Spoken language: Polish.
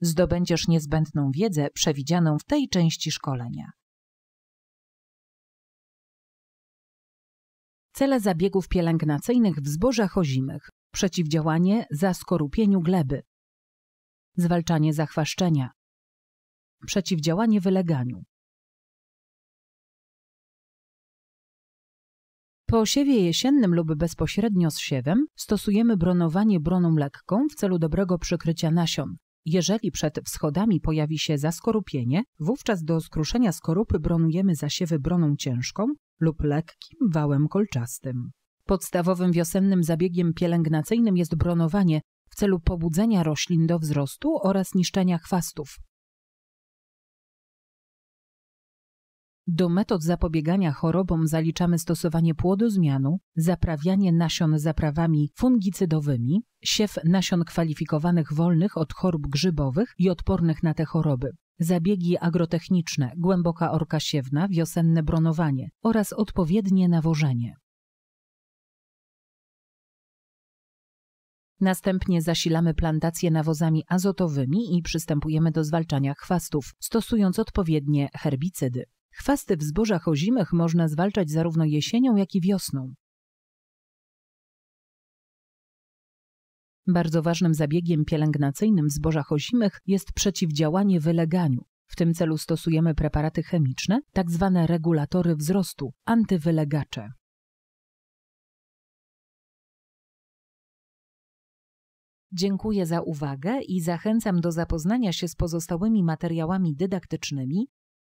zdobędziesz niezbędną wiedzę przewidzianą w tej części szkolenia. Cele zabiegów pielęgnacyjnych w zbożach ozimych, przeciwdziałanie zaskorupieniu gleby, zwalczanie zachwaszczenia, przeciwdziałanie wyleganiu. Po siewie jesiennym lub bezpośrednio z siewem stosujemy bronowanie broną lekką w celu dobrego przykrycia nasion, jeżeli przed wschodami pojawi się zaskorupienie, wówczas do skruszenia skorupy bronujemy zasiewy broną ciężką lub lekkim wałem kolczastym. Podstawowym wiosennym zabiegiem pielęgnacyjnym jest bronowanie w celu pobudzenia roślin do wzrostu oraz niszczenia chwastów. Do metod zapobiegania chorobom zaliczamy stosowanie płodozmianu, zaprawianie nasion zaprawami fungicydowymi, siew nasion kwalifikowanych wolnych od chorób grzybowych i odpornych na te choroby, zabiegi agrotechniczne, głęboka orka siewna, wiosenne bronowanie oraz odpowiednie nawożenie. Następnie zasilamy plantacje nawozami azotowymi i przystępujemy do zwalczania chwastów, stosując odpowiednie herbicydy. Chwasty w zbożach ozimych można zwalczać zarówno jesienią, jak i wiosną. Bardzo ważnym zabiegiem pielęgnacyjnym w zbożach ozimych jest przeciwdziałanie wyleganiu. W tym celu stosujemy preparaty chemiczne, tak zwane regulatory wzrostu, antywylegacze. Dziękuję za uwagę i zachęcam do zapoznania się z pozostałymi materiałami dydaktycznymi